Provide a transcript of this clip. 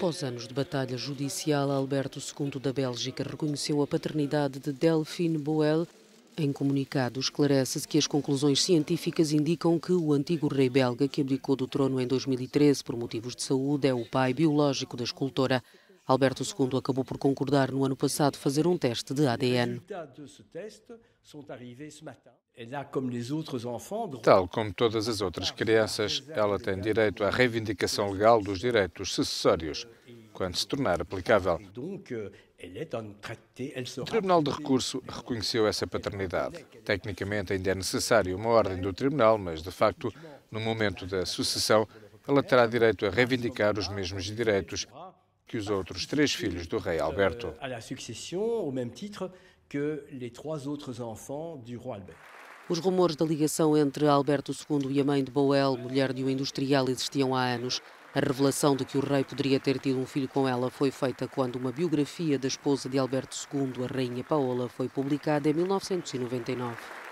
Após anos de batalha judicial, Alberto II da Bélgica reconheceu a paternidade de Delphine Boel. Em comunicado, esclarece-se que as conclusões científicas indicam que o antigo rei belga que abdicou do trono em 2013 por motivos de saúde é o pai biológico da escultora. Alberto II acabou por concordar no ano passado fazer um teste de ADN. Tal como todas as outras crianças, ela tem direito à reivindicação legal dos direitos sucessórios, quando se tornar aplicável. Euh, o Tribunal de Recurso reconheceu essa paternidade. Tecnicamente ainda é necessário uma ordem do Tribunal, mas de facto, no momento da sucessão, ela terá direito a reivindicar os mesmos direitos que os outros três filhos do rei Alberto. Euh, os rumores da ligação entre Alberto II e a mãe de Boel, mulher de um industrial, existiam há anos. A revelação de que o rei poderia ter tido um filho com ela foi feita quando uma biografia da esposa de Alberto II, a rainha Paola, foi publicada em 1999.